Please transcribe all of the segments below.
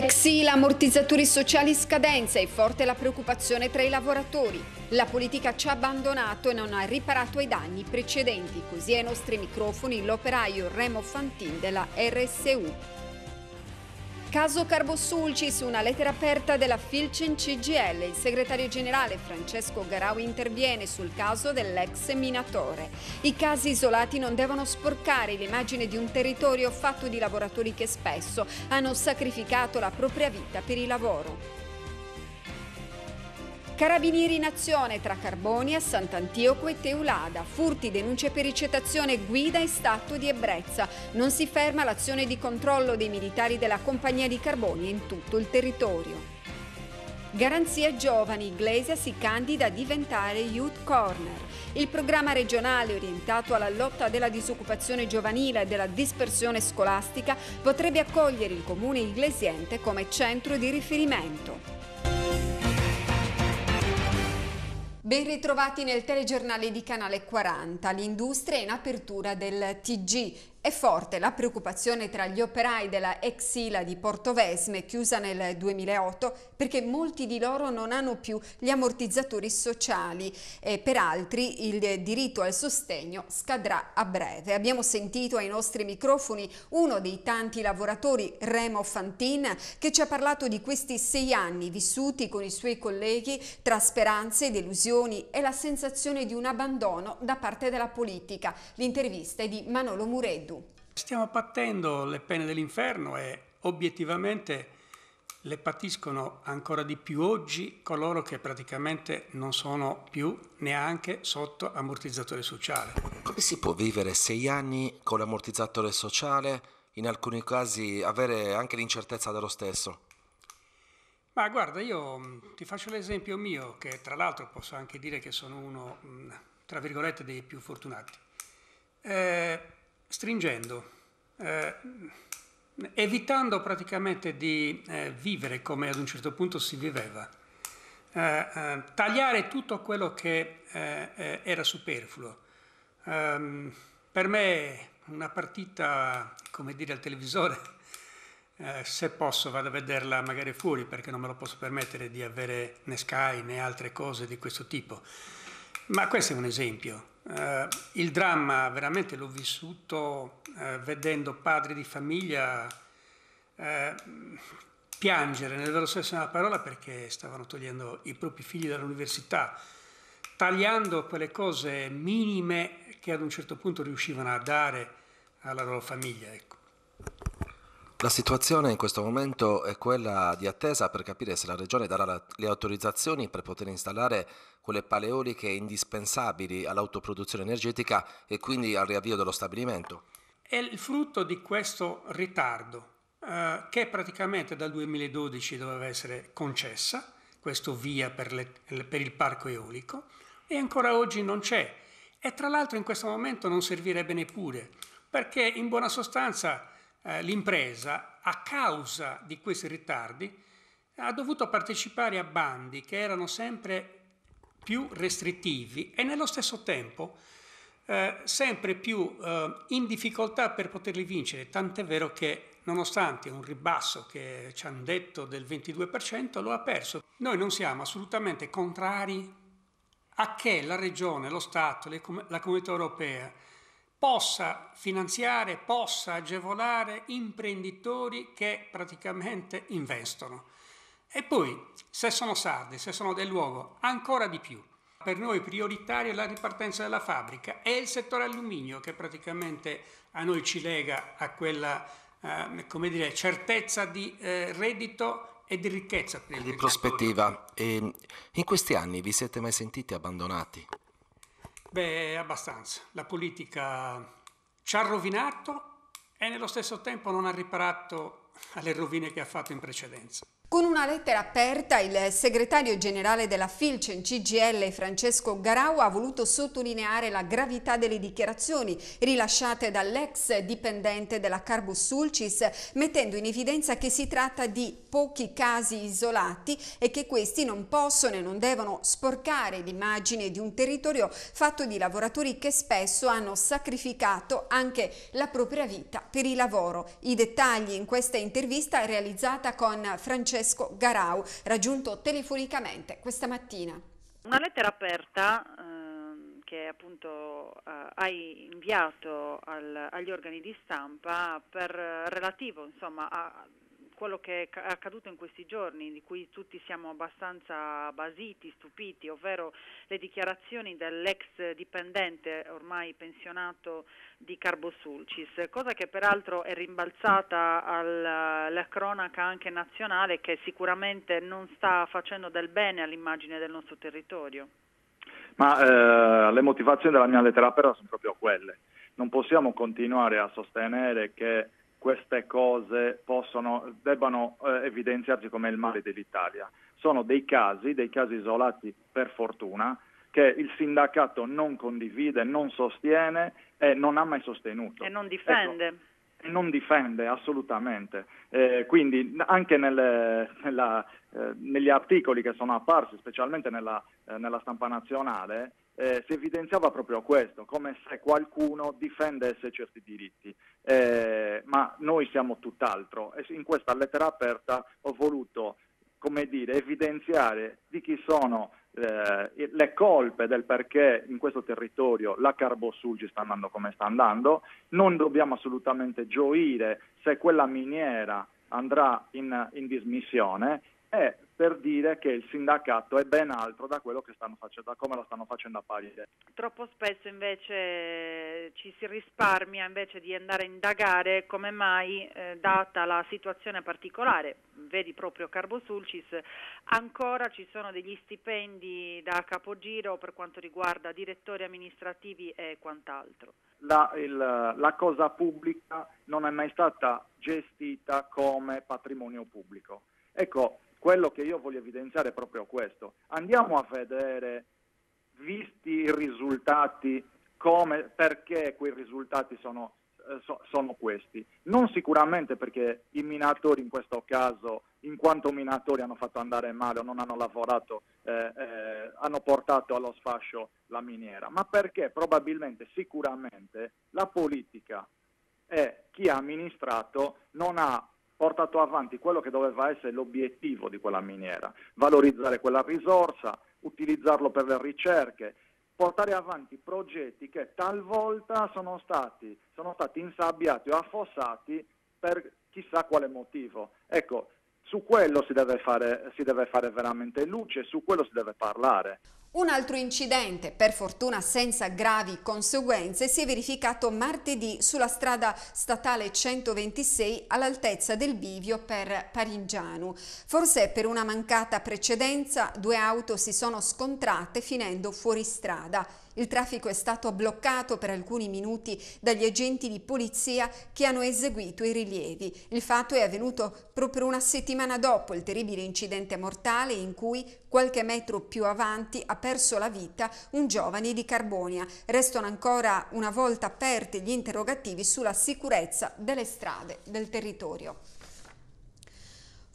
Sexy ammortizzatori sociali scadenza e forte la preoccupazione tra i lavoratori. La politica ci ha abbandonato e non ha riparato i danni precedenti, così ai nostri microfoni l'operaio Remo Fantin della RSU. Caso Carbosulci su una lettera aperta della Filcen CGL. Il segretario generale Francesco Garau interviene sul caso dell'ex minatore. I casi isolati non devono sporcare l'immagine di un territorio fatto di lavoratori che spesso hanno sacrificato la propria vita per il lavoro. Carabinieri in azione tra Carbonia, Sant'Antioco e Teulada. Furti, denunce per ricettazione, guida e stato di ebbrezza. Non si ferma l'azione di controllo dei militari della compagnia di Carbonia in tutto il territorio. Garanzia Giovani, Iglesia si candida a diventare Youth Corner. Il programma regionale orientato alla lotta della disoccupazione giovanile e della dispersione scolastica potrebbe accogliere il comune iglesiente come centro di riferimento. Ben ritrovati nel telegiornale di Canale 40, l'industria in apertura del TG. È forte la preoccupazione tra gli operai della ex Sila di Portovesme, chiusa nel 2008, perché molti di loro non hanno più gli ammortizzatori sociali e eh, per altri il diritto al sostegno scadrà a breve. Abbiamo sentito ai nostri microfoni uno dei tanti lavoratori, Remo Fantin, che ci ha parlato di questi sei anni vissuti con i suoi colleghi tra speranze, delusioni e la sensazione di un abbandono da parte della politica. L'intervista è di Manolo Mureddu. Stiamo patendo le pene dell'inferno e obiettivamente le patiscono ancora di più oggi coloro che praticamente non sono più neanche sotto ammortizzatore sociale. Come si può vivere sei anni con l'ammortizzatore sociale, in alcuni casi avere anche l'incertezza dello stesso? Ma guarda, io mm, ti faccio l'esempio mio, che tra l'altro posso anche dire che sono uno, mm, tra virgolette, dei più fortunati. Eh, stringendo, eh, evitando praticamente di eh, vivere come ad un certo punto si viveva, eh, eh tagliare tutto quello che eh, eh, era superfluo. Ehm, per me una partita, come dire, al televisore, se posso vado a vederla magari fuori perché non me lo posso permettere di avere né Sky né altre cose di questo tipo. Ma questo è un esempio. Eh, il dramma veramente l'ho vissuto eh, vedendo padri di famiglia eh, piangere nel vero senso della parola perché stavano togliendo i propri figli dall'università, tagliando quelle cose minime che ad un certo punto riuscivano a dare alla loro famiglia. Ecco. La situazione in questo momento è quella di attesa per capire se la Regione darà le autorizzazioni per poter installare quelle paleoliche indispensabili all'autoproduzione energetica e quindi al riavvio dello stabilimento. È il frutto di questo ritardo eh, che praticamente dal 2012 doveva essere concessa, questo via per, le, per il parco eolico, e ancora oggi non c'è. E tra l'altro in questo momento non servirebbe neppure, perché in buona sostanza eh, l'impresa, a causa di questi ritardi, ha dovuto partecipare a bandi che erano sempre più restrittivi e nello stesso tempo eh, sempre più eh, in difficoltà per poterli vincere, tant'è vero che nonostante un ribasso che ci hanno detto del 22% lo ha perso. Noi non siamo assolutamente contrari a che la Regione, lo Stato, com- la Comunità Europea possa finanziare, possa agevolare imprenditori che praticamente investono. E poi, se sono sardi, se sono del luogo, ancora di più. Per noi prioritaria è la ripartenza della fabbrica e il settore alluminio che praticamente a noi ci lega a quella eh, come dire, certezza di eh, reddito e di ricchezza. Per di prospettiva. E ehm, in questi anni vi siete mai sentiti abbandonati? Beh, abbastanza. La politica ci ha rovinato e nello stesso tempo non ha riparato alle rovine che ha fatto in precedenza. Con una lettera aperta il segretario generale della Filcen CGL Francesco Garau ha voluto sottolineare la gravità delle dichiarazioni rilasciate dall'ex dipendente della Carbus Sulcis mettendo in evidenza che si tratta di pochi casi isolati e che questi non possono e non devono sporcare l'immagine di un territorio fatto di lavoratori che spesso hanno sacrificato anche la propria vita per il lavoro. I dettagli in questa intervista realizzata con Francesco Francesco Garau, raggiunto telefonicamente questa mattina. Una lettera aperta eh, che appunto eh, hai inviato al, agli organi di stampa per, eh, relativo insomma, a, quello che è accaduto in questi giorni, di cui tutti siamo abbastanza basiti, stupiti, ovvero le dichiarazioni dell'ex dipendente ormai pensionato di Carbosulcis, cosa che peraltro è rimbalzata alla cronaca anche nazionale che sicuramente non sta facendo del bene all'immagine del nostro territorio. Ma eh, le motivazioni della mia lettera aperta sono proprio quelle. Non possiamo continuare a sostenere che queste cose possono, debbano eh, evidenziarsi come il male dell'Italia. Sono dei casi, dei casi isolati per fortuna, che il sindacato non condivide, non sostiene e non ha mai sostenuto. E non difende. Ecco non difende assolutamente. Eh, quindi anche nelle, nella, eh, negli articoli che sono apparsi, specialmente nella, eh, nella stampa nazionale, eh, si evidenziava proprio questo, come se qualcuno difendesse certi diritti, eh, ma noi siamo tutt'altro e in questa lettera aperta ho voluto come dire, evidenziare di chi sono eh, le colpe del perché in questo territorio la Carbosulgi sta andando come sta andando, non dobbiamo assolutamente gioire se quella miniera andrà in, in dismissione e per dire che il sindacato è ben altro da quello che stanno facendo, da come lo stanno facendo a Paride. Troppo spesso invece ci si risparmia invece di andare a indagare come mai, eh, data la situazione particolare, vedi proprio Carbosulcis, ancora ci sono degli stipendi da capogiro per quanto riguarda direttori amministrativi e quant'altro. La, il, la cosa pubblica non è mai stata gestita come patrimonio pubblico. Ecco, quello che io voglio evidenziare è proprio questo. Andiamo a vedere, visti i risultati, come, perché quei risultati sono, eh, so, sono, questi. Non sicuramente perché i minatori in questo caso, in quanto minatori, hanno fatto andare male o non hanno lavorato, eh, eh, hanno portato allo sfascio la miniera, ma perché probabilmente, sicuramente, la politica e chi ha amministrato non ha portato avanti quello che doveva essere l'obiettivo di quella miniera, valorizzare quella risorsa, utilizzarlo per le ricerche, portare avanti progetti che talvolta sono stati, sono stati insabbiati o affossati per chissà quale motivo. Ecco, su quello si deve, fare, si deve fare veramente luce, su quello si deve parlare. Un altro incidente, per fortuna senza gravi conseguenze, si è verificato martedì sulla strada statale 126 all'altezza del bivio per Parigianu. Forse per una mancata precedenza due auto si sono scontrate finendo fuori strada. Il traffico è stato bloccato per alcuni minuti dagli agenti di polizia che hanno eseguito i rilievi. Il fatto è avvenuto proprio una settimana dopo il terribile incidente mortale in cui qualche metro più avanti ha perso la vita un giovane di Carbonia. Restano ancora una volta aperti gli interrogativi sulla sicurezza delle strade del territorio.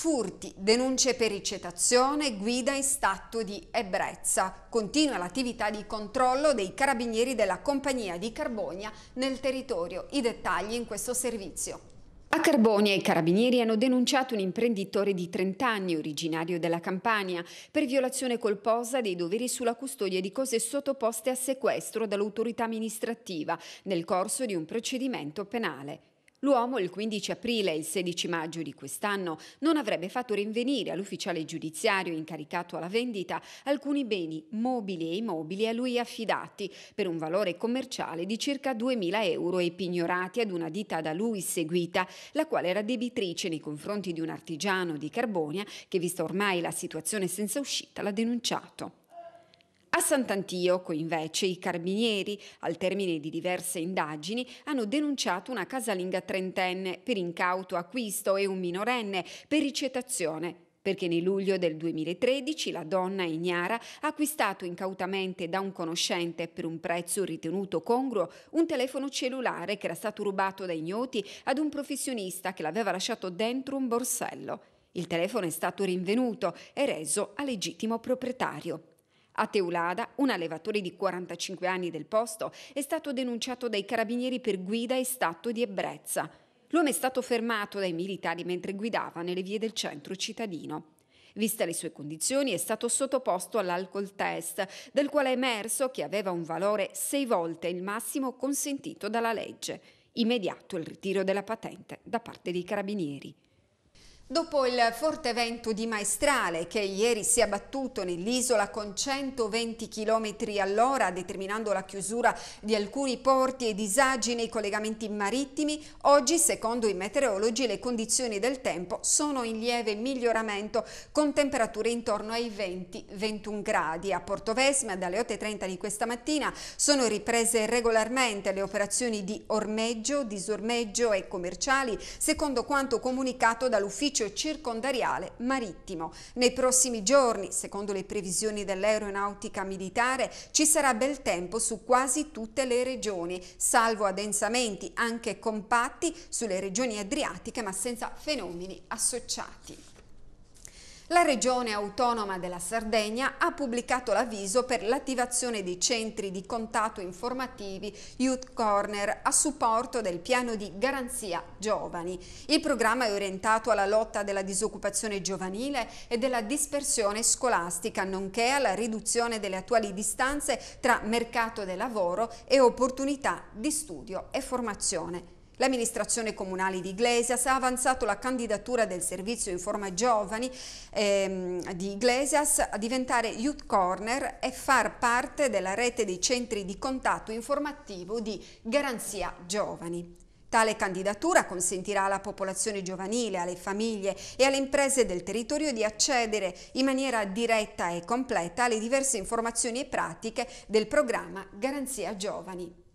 Furti, denunce per ricettazione, guida in stato di ebbrezza. Continua l'attività di controllo dei carabinieri della compagnia di Carbonia nel territorio. I dettagli in questo servizio. A Carbonia i carabinieri hanno denunciato un imprenditore di 30 anni, originario della Campania, per violazione colposa dei doveri sulla custodia di cose sottoposte a sequestro dall'autorità amministrativa nel corso di un procedimento penale. L'uomo il 15 aprile e il 16 maggio di quest'anno non avrebbe fatto rinvenire all'ufficiale giudiziario incaricato alla vendita alcuni beni mobili e immobili a lui affidati per un valore commerciale di circa 2.000 euro e pignorati ad una ditta da lui seguita, la quale era debitrice nei confronti di un artigiano di Carbonia che, vista ormai la situazione senza uscita, l'ha denunciato. A Sant'Antioco, invece, i carabinieri, al termine di diverse indagini, hanno denunciato una casalinga trentenne per incauto acquisto e un minorenne per ricettazione perché nel luglio del 2013 la donna ignara ha acquistato incautamente da un conoscente per un prezzo ritenuto congruo un telefono cellulare che era stato rubato da ignoti ad un professionista che l'aveva lasciato dentro un borsello. Il telefono è stato rinvenuto e reso a legittimo proprietario. A Teulada, un allevatore di 45 anni del posto è stato denunciato dai carabinieri per guida e stato di ebbrezza. L'uomo è stato fermato dai militari mentre guidava nelle vie del centro cittadino. Vista le sue condizioni, è stato sottoposto all'alcol test, del quale è emerso che aveva un valore sei volte il massimo consentito dalla legge. Immediato il ritiro della patente da parte dei carabinieri. Dopo il forte vento di Maestrale che ieri si è abbattuto nell'isola con 120 km all'ora determinando la chiusura di alcuni porti e disagi nei collegamenti marittimi, oggi secondo i meteorologi le condizioni del tempo sono in lieve miglioramento con temperature intorno ai 20-21 gradi. A Porto Portovesme dalle 8.30 di questa mattina sono riprese regolarmente le operazioni di ormeggio, disormeggio e commerciali secondo quanto comunicato dall'ufficio ufficio circondariale marittimo. Nei prossimi giorni, secondo le previsioni dell'aeronautica militare, ci sarà bel tempo su quasi tutte le regioni, salvo addensamenti anche compatti sulle regioni adriatiche ma senza fenomeni associati. La Regione Autonoma della Sardegna ha pubblicato l'avviso per l'attivazione dei centri di contatto informativi Youth Corner a supporto del piano di garanzia giovani. Il programma è orientato alla lotta della disoccupazione giovanile e della dispersione scolastica, nonché alla riduzione delle attuali distanze tra mercato del lavoro e opportunità di studio e formazione. L'amministrazione comunale di Iglesias ha avanzato la candidatura del servizio Informa Giovani ehm, di Iglesias a diventare Youth Corner e far parte della rete dei centri di contatto informativo di Garanzia Giovani. Tale candidatura consentirà alla popolazione giovanile, alle famiglie e alle imprese del territorio di accedere in maniera diretta e completa alle diverse informazioni e pratiche del programma Garanzia Giovani.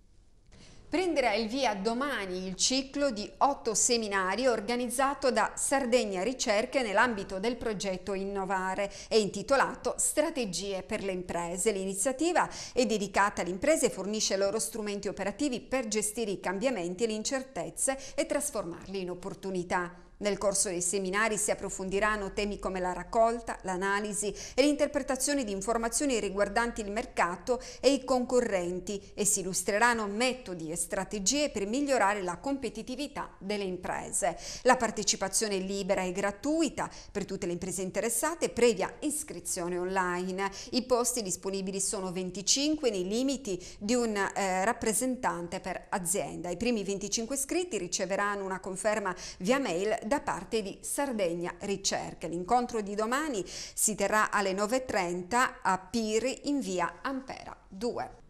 Prenderà il via domani il ciclo di otto seminari organizzato da Sardegna Ricerche nell'ambito del progetto Innovare e intitolato Strategie per le imprese. L'iniziativa è dedicata alle imprese e fornisce loro strumenti operativi per gestire i cambiamenti e le incertezze e trasformarli in opportunità. Nel corso dei seminari si approfondiranno temi come la raccolta, l'analisi e l'interpretazione di informazioni riguardanti il mercato e i concorrenti e si illustreranno metodi e strategie per migliorare la competitività delle imprese. La partecipazione è libera e gratuita per tutte le imprese interessate previa iscrizione online. I posti disponibili sono 25 nei limiti di un eh, rappresentante per azienda. I primi 25 iscritti riceveranno una conferma via mail da da parte di Sardegna Ricerche. L'incontro di domani si terrà alle 9.30 a Piri in via Ampera 2.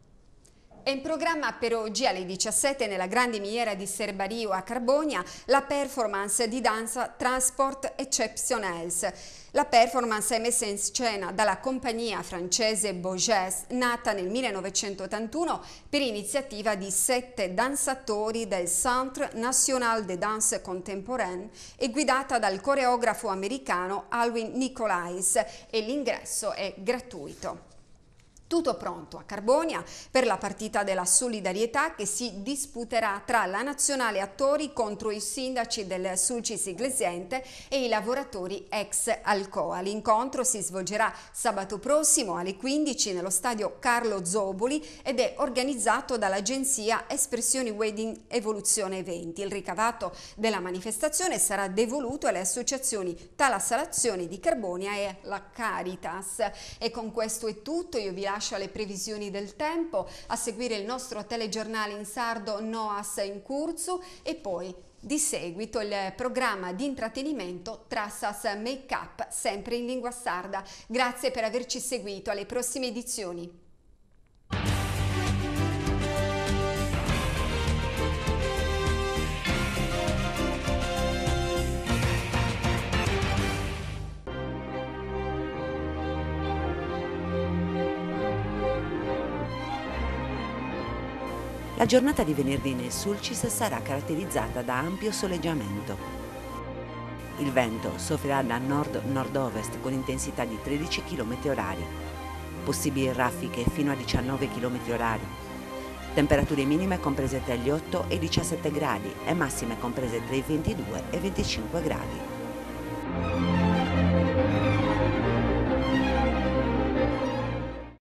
È in programma per oggi alle 17 nella grande miniera di Serbario a Carbonia la performance di danza Transport Exceptionnels. La performance è messa in scena dalla compagnia francese Beaugès, nata nel 1981 per iniziativa di sette danzatori del Centre National de Danse Contemporaine e guidata dal coreografo americano Alwin Nicolais e l'ingresso è gratuito. Tutto pronto a Carbonia per la partita della solidarietà che si disputerà tra la nazionale attori contro i sindaci del Sulcis Iglesiente e i lavoratori ex Alcoa. L'incontro si svolgerà sabato prossimo alle 15 nello stadio Carlo Zoboli ed è organizzato dall'agenzia Espressioni Wedding Evoluzione 20. Il ricavato della manifestazione sarà devoluto alle associazioni Talassalazione di Carbonia e la Caritas. E con questo è tutto, io vi lascio lascio alle previsioni del tempo, a seguire il nostro telegiornale in sardo Noas in Curzu e poi di seguito il programma di intrattenimento Trassas Make Up sempre in lingua sarda. Grazie per averci seguito, alle prossime edizioni. La giornata di venerdì nel Sulcis sarà caratterizzata da ampio soleggiamento. Il vento soffrirà da nord-nord-ovest con intensità di 13 km orari, possibili raffiche fino a 19 km orari. Temperature minime comprese tra gli 8 e i 17 gradi e massime comprese tra i 22 e i 25 gradi.